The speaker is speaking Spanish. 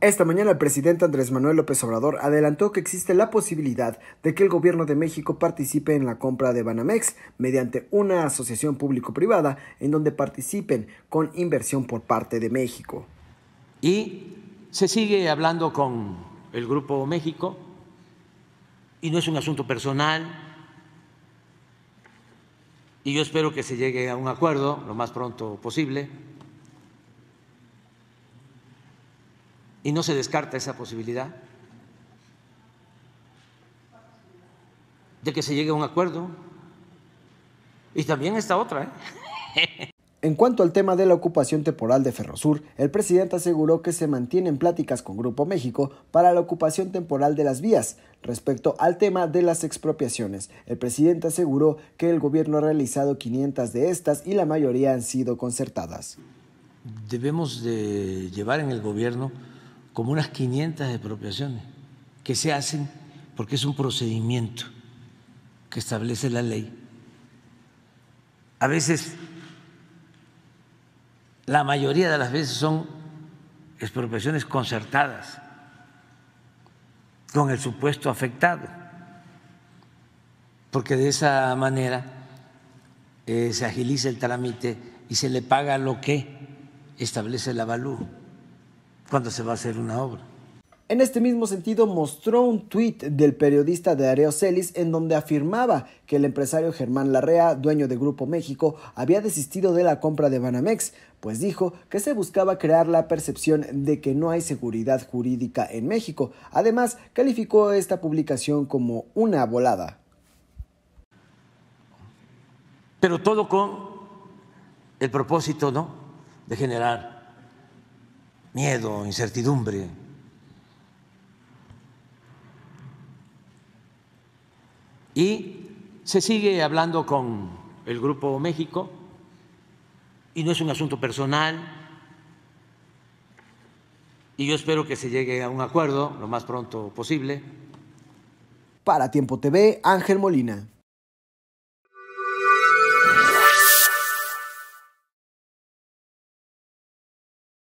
Esta mañana el presidente Andrés Manuel López Obrador adelantó que existe la posibilidad de que el gobierno de México participe en la compra de Banamex mediante una asociación público-privada en donde participen con inversión por parte de México. Y se sigue hablando con el Grupo México y no es un asunto personal y yo espero que se llegue a un acuerdo lo más pronto posible. y no se descarta esa posibilidad de que se llegue a un acuerdo. Y también esta otra. ¿eh? En cuanto al tema de la ocupación temporal de Ferrosur, el presidente aseguró que se mantienen pláticas con Grupo México para la ocupación temporal de las vías. Respecto al tema de las expropiaciones, el presidente aseguró que el gobierno ha realizado 500 de estas y la mayoría han sido concertadas. Debemos de llevar en el gobierno como unas 500 expropiaciones que se hacen porque es un procedimiento que establece la ley. A veces, la mayoría de las veces son expropiaciones concertadas con el supuesto afectado, porque de esa manera eh, se agiliza el trámite y se le paga lo que establece la avalúo cuando se va a hacer una obra. En este mismo sentido, mostró un tuit del periodista de Areo Celis en donde afirmaba que el empresario Germán Larrea, dueño de Grupo México, había desistido de la compra de Banamex, pues dijo que se buscaba crear la percepción de que no hay seguridad jurídica en México. Además, calificó esta publicación como una volada. Pero todo con el propósito, ¿no?, de generar miedo, incertidumbre. Y se sigue hablando con el Grupo México y no es un asunto personal. Y yo espero que se llegue a un acuerdo lo más pronto posible. Para Tiempo TV, Ángel Molina.